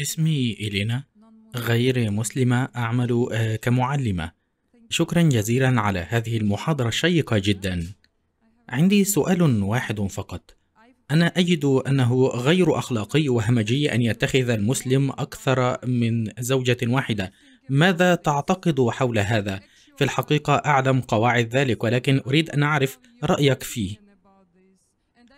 اسمي إلينا غير مسلمة أعمل آه، كمعلمة شكرا جزيلا على هذه المحاضرة الشيقة جدا عندي سؤال واحد فقط أنا أجد أنه غير أخلاقي وهمجي أن يتخذ المسلم أكثر من زوجة واحدة ماذا تعتقد حول هذا؟ في الحقيقة أعلم قواعد ذلك ولكن أريد أن أعرف رأيك فيه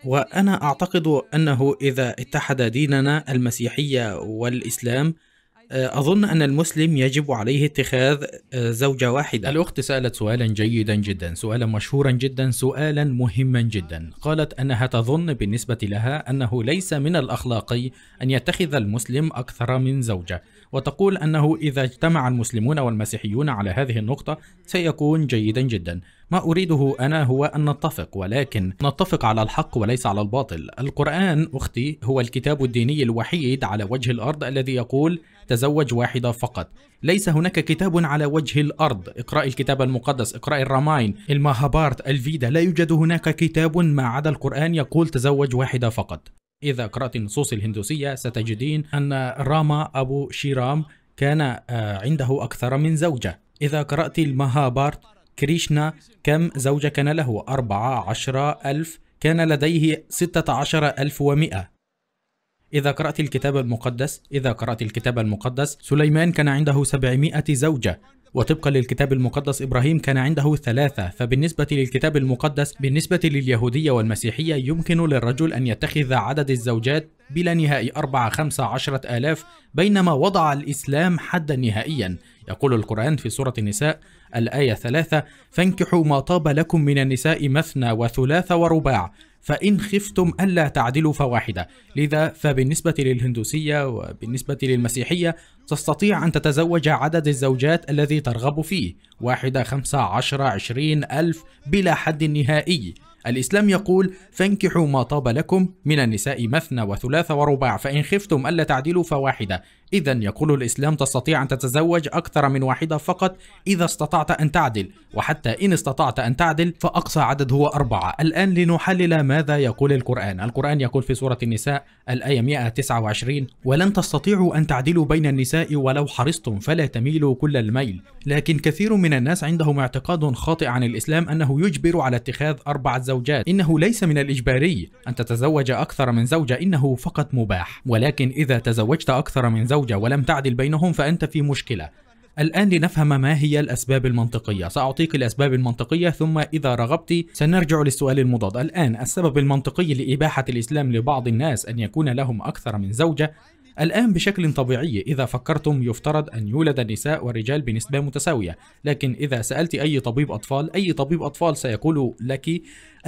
وأنا أعتقد أنه إذا اتحد ديننا المسيحية والإسلام آه، أظن أن المسلم يجب عليه اتخاذ آه، زوجة واحدة الأخت سألت سؤالا جيدا جدا سؤالا مشهورا جدا سؤالا مهما جدا قالت أنها تظن بالنسبة لها أنه ليس من الأخلاقي أن يتخذ المسلم أكثر من زوجة وتقول أنه إذا اجتمع المسلمون والمسيحيون على هذه النقطة سيكون جيدا جدا ما أريده أنا هو أن نتفق ولكن نتفق على الحق وليس على الباطل القرآن أختي هو الكتاب الديني الوحيد على وجه الأرض الذي يقول تزوج واحدة فقط ليس هناك كتاب على وجه الأرض اقرأ الكتاب المقدس اقرأ الرماين المهابارت الفيدا لا يوجد هناك كتاب ما عدا القرآن يقول تزوج واحدة فقط إذا قرأت النصوص الهندوسية ستجدين أن راما أبو شيرام كان آه، عنده أكثر من زوجة إذا قرأت المهابارت كريشنا كم زوجة كان له أربعة عشر ألف كان لديه ستة عشر ألف ومئة إذا قرأت الكتاب المقدس إذا قرأت الكتاب المقدس سليمان كان عنده سبعمائة زوجة وطبقا للكتاب المقدس إبراهيم كان عنده ثلاثة فبالنسبة للكتاب المقدس بالنسبة لليهودية والمسيحية يمكن للرجل أن يتخذ عدد الزوجات بلا نهائي أربعة خمسة عشرة آلاف بينما وضع الإسلام حدا نهائيا يقول القرآن في سورة النساء الآية ثلاثة فانكحوا ما طاب لكم من النساء مثنى وثلاث ورباع فإن خفتم ألا تعدلوا فواحدة لذا فبالنسبة للهندوسية وبالنسبة للمسيحية تستطيع أن تتزوج عدد الزوجات الذي ترغب فيه واحدة خمسة عشرة عشرين ألف بلا حد نهائي الإسلام يقول فانكحوا ما طاب لكم من النساء مثنى وثلاث ورباع فإن خفتم ألا تعدلوا فواحدة إذا يقول الإسلام تستطيع أن تتزوج أكثر من واحدة فقط إذا استطعت أن تعدل وحتى إن استطعت أن تعدل فأقصى عدد هو أربعة الآن لنحلل ماذا يقول القرآن القرآن يقول في سورة النساء الآية 129 ولن تستطيعوا أن تعدلوا بين النساء ولو حرصتم فلا تميلوا كل الميل لكن كثير من الناس عندهم اعتقاد خاطئ عن الإسلام أنه يجبر على اتخاذ أربعة زوجات إنه ليس من الإجباري أن تتزوج أكثر من زوجة إنه فقط مباح ولكن إذا تزوجت أكثر من زوجة الزوجة ولم تعدل بينهم فأنت في مشكلة الآن لنفهم ما هي الأسباب المنطقية سأعطيك الأسباب المنطقية ثم إذا رغبت سنرجع للسؤال المضاد الآن السبب المنطقي لإباحة الإسلام لبعض الناس أن يكون لهم أكثر من زوجة الآن بشكل طبيعي إذا فكرتم يفترض أن يولد النساء والرجال بنسبة متساوية، لكن إذا سألت أي طبيب أطفال، أي طبيب أطفال سيقول لك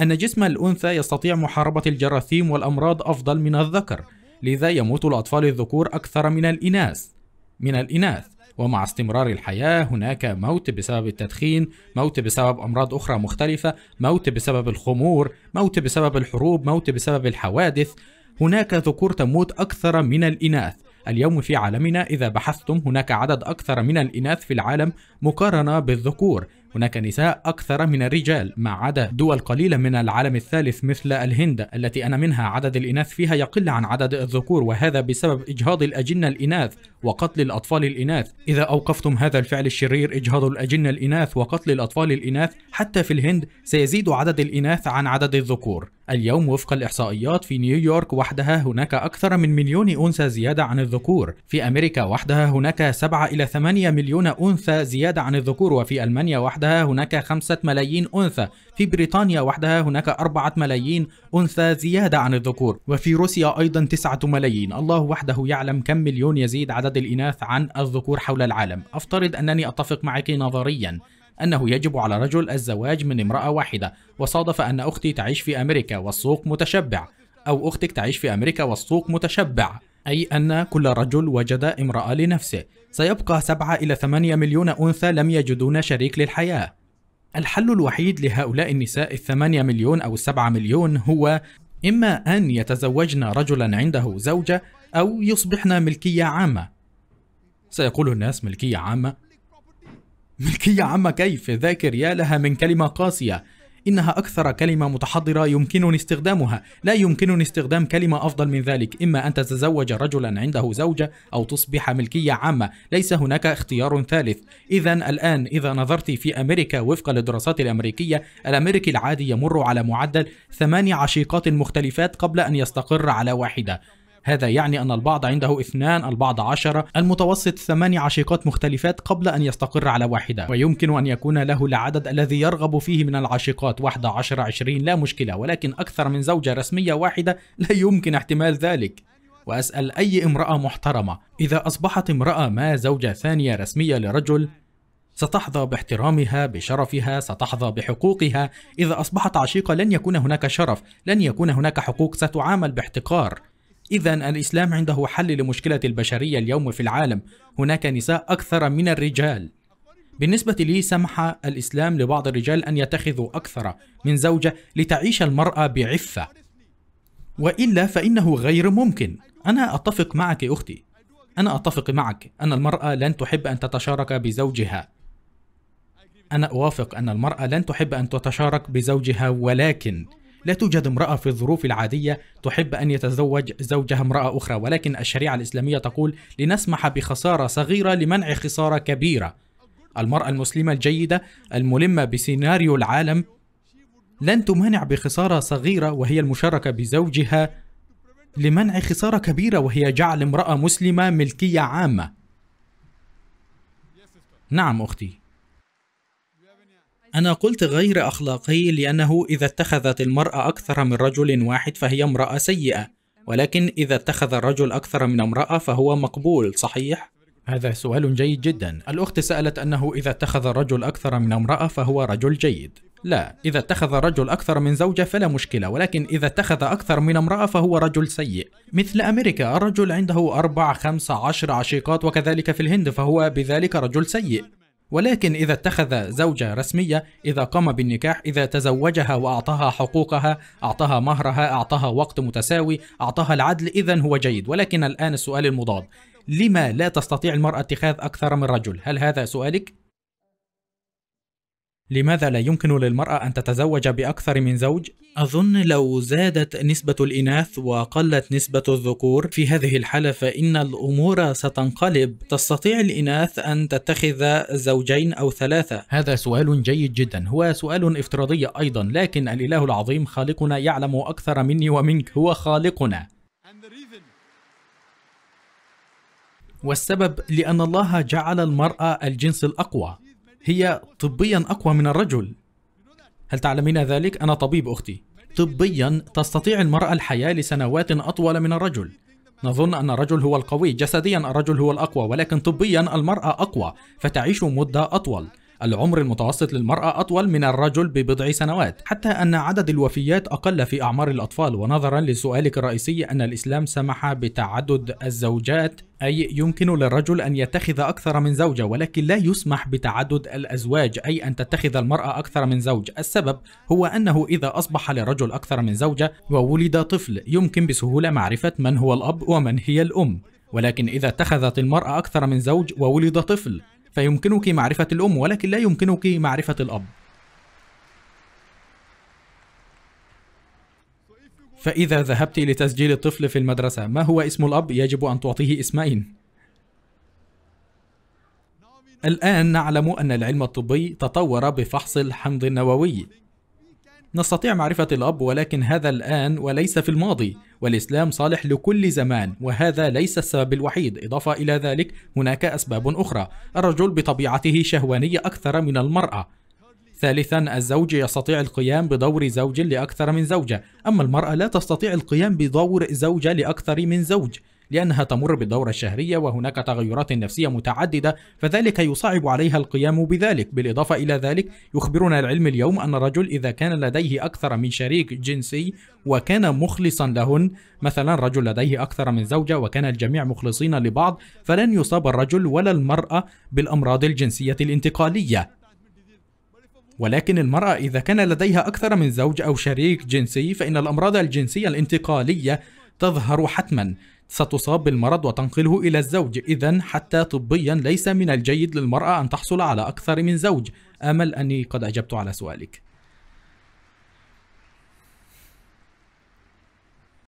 أن جسم الأنثى يستطيع محاربة الجراثيم والأمراض أفضل من الذكر، لذا يموت الأطفال الذكور أكثر من الإناث من الإناث ومع استمرار الحياة هناك موت بسبب التدخين موت بسبب أمراض أخرى مختلفة موت بسبب الخمور موت بسبب الحروب موت بسبب الحوادث هناك ذكور تموت أكثر من الإناث اليوم في عالمنا إذا بحثتم هناك عدد أكثر من الإناث في العالم مقارنة بالذكور هناك نساء أكثر من الرجال ما عدا دول قليلة من العالم الثالث مثل الهند التي أنا منها عدد الإناث فيها يقل عن عدد الذكور وهذا بسبب إجهاض الأجنة الإناث وقتل الأطفال الإناث إذا أوقفتم هذا الفعل الشرير إجهاض الأجنة الإناث وقتل الأطفال الإناث حتى في الهند سيزيد عدد الإناث عن عدد الذكور اليوم وفق الإحصائيات في نيويورك وحدها هناك أكثر من مليون أنثى زيادة عن الذكور في أمريكا وحدها هناك 7 إلى 8 مليون أنثى زيادة عن الذكور وفي ألمانيا وحدها وحدها هناك خمسة ملايين أنثى في بريطانيا وحدها هناك أربعة ملايين أنثى زيادة عن الذكور وفي روسيا أيضا تسعة ملايين الله وحده يعلم كم مليون يزيد عدد الإناث عن الذكور حول العالم أفترض أنني أتفق معك نظريا أنه يجب على رجل الزواج من امرأة واحدة وصادف أن أختي تعيش في أمريكا والسوق متشبع أو أختك تعيش في أمريكا والسوق متشبع أي أن كل رجل وجد امرأة لنفسه سيبقى 7 إلى 8 مليون أنثى لم يجدون شريك للحياة. الحل الوحيد لهؤلاء النساء الثمانية مليون أو السبعة مليون هو إما أن يتزوجن رجلا عنده زوجة أو يصبحن ملكية عامة. سيقول الناس ملكية عامة؟ ملكية عامة كيف؟ ذاكر يا لها من كلمة قاسية، إنها أكثر كلمة متحضرة يمكنني استخدامها لا يمكنني استخدام كلمة أفضل من ذلك إما أن تتزوج رجلا عنده زوجة أو تصبح ملكية عامة ليس هناك اختيار ثالث إذا الآن إذا نظرت في أمريكا وفقا للدراسات الأمريكية الأمريكي العادي يمر على معدل ثمان عشيقات مختلفات قبل أن يستقر على واحدة هذا يعني أن البعض عنده اثنان البعض عشرة المتوسط ثماني عشيقات مختلفات قبل أن يستقر على واحدة ويمكن أن يكون له العدد الذي يرغب فيه من العشيقات واحدة عشر عشرين لا مشكلة ولكن أكثر من زوجة رسمية واحدة لا يمكن احتمال ذلك وأسأل أي امرأة محترمة إذا أصبحت امرأة ما زوجة ثانية رسمية لرجل ستحظى باحترامها بشرفها ستحظى بحقوقها اذا اصبحت عشيقه لن يكون هناك شرف لن يكون هناك حقوق ستعامل باحتقار إذا الإسلام عنده حل لمشكلة البشرية اليوم في العالم هناك نساء أكثر من الرجال بالنسبة لي سمح الإسلام لبعض الرجال أن يتخذوا أكثر من زوجة لتعيش المرأة بعفة وإلا فإنه غير ممكن أنا أتفق معك أختي أنا أتفق معك أن المرأة لن تحب أن تتشارك بزوجها أنا أوافق أن المرأة لن تحب أن تتشارك بزوجها ولكن لا توجد امرأة في الظروف العادية تحب أن يتزوج زوجها امرأة أخرى ولكن الشريعة الإسلامية تقول لنسمح بخسارة صغيرة لمنع خسارة كبيرة المرأة المسلمة الجيدة الملمة بسيناريو العالم لن تمانع بخسارة صغيرة وهي المشاركة بزوجها لمنع خسارة كبيرة وهي جعل امرأة مسلمة ملكية عامة نعم أختي أنا قلت غير أخلاقي لأنه إذا اتخذت المرأة أكثر من رجل واحد فهي امرأة سيئة، ولكن إذا اتخذ الرجل أكثر من امرأة فهو مقبول، صحيح؟ هذا سؤال جيد جدا. الأخت سألت أنه إذا اتخذ الرجل أكثر من امرأة فهو رجل جيد. لا، إذا اتخذ الرجل أكثر من زوجة فلا مشكلة، ولكن إذا اتخذ أكثر من امرأة فهو رجل سيء. مثل أمريكا، الرجل عنده أربع، خمس، عشر عشيقات وكذلك في الهند فهو بذلك رجل سيء. ولكن إذا اتخذ زوجة رسمية إذا قام بالنكاح إذا تزوجها وأعطاها حقوقها أعطاها مهرها أعطاها وقت متساوي أعطاها العدل إذا هو جيد ولكن الآن السؤال المضاد لما لا تستطيع المرأة اتخاذ أكثر من رجل هل هذا سؤالك؟ لماذا لا يمكن للمرأة أن تتزوج بأكثر من زوج؟ أظن لو زادت نسبة الإناث وقلت نسبة الذكور في هذه الحالة فإن الأمور ستنقلب تستطيع الإناث أن تتخذ زوجين أو ثلاثة هذا سؤال جيد جدا هو سؤال افتراضي أيضا لكن الإله العظيم خالقنا يعلم أكثر مني ومنك هو خالقنا والسبب لأن الله جعل المرأة الجنس الأقوى هي طبيا أقوى من الرجل هل تعلمين ذلك؟ أنا طبيب أختي طبيا تستطيع المرأة الحياة لسنوات أطول من الرجل نظن أن الرجل هو القوي جسديا الرجل هو الأقوى ولكن طبيا المرأة أقوى فتعيش مدة أطول العمر المتوسط للمرأة أطول من الرجل ببضع سنوات حتى أن عدد الوفيات أقل في أعمار الأطفال ونظرا لسؤالك الرئيسي أن الإسلام سمح بتعدد الزوجات أي يمكن للرجل أن يتخذ أكثر من زوجة ولكن لا يسمح بتعدد الأزواج أي أن تتخذ المرأة أكثر من زوج السبب هو أنه إذا أصبح للرجل أكثر من زوجة وولد طفل يمكن بسهولة معرفة من هو الأب ومن هي الأم ولكن إذا اتخذت المرأة أكثر من زوج وولد طفل فيمكنك معرفة الأم ولكن لا يمكنك معرفة الأب فإذا ذهبت لتسجيل الطفل في المدرسة ما هو اسم الأب؟ يجب أن تعطيه اسمين الآن نعلم أن العلم الطبي تطور بفحص الحمض النووي نستطيع معرفة الأب ولكن هذا الآن وليس في الماضي والإسلام صالح لكل زمان وهذا ليس السبب الوحيد إضافة إلى ذلك هناك أسباب أخرى الرجل بطبيعته شهواني أكثر من المرأة ثالثا الزوج يستطيع القيام بدور زوج لأكثر من زوجة أما المرأة لا تستطيع القيام بدور زوجة لأكثر من زوج لأنها تمر بالدورة الشهرية وهناك تغيرات نفسية متعددة فذلك يصعب عليها القيام بذلك بالإضافة إلى ذلك يخبرنا العلم اليوم أن الرجل إذا كان لديه أكثر من شريك جنسي وكان مخلصا لهن مثلا رجل لديه أكثر من زوجة وكان الجميع مخلصين لبعض فلن يصاب الرجل ولا المرأة بالأمراض الجنسية الانتقالية ولكن المرأة إذا كان لديها أكثر من زوج أو شريك جنسي فإن الأمراض الجنسية الانتقالية تظهر حتما ستصاب بالمرض وتنقله إلى الزوج إذا حتى طبيا ليس من الجيد للمرأة أن تحصل على أكثر من زوج أمل أني قد أجبت على سؤالك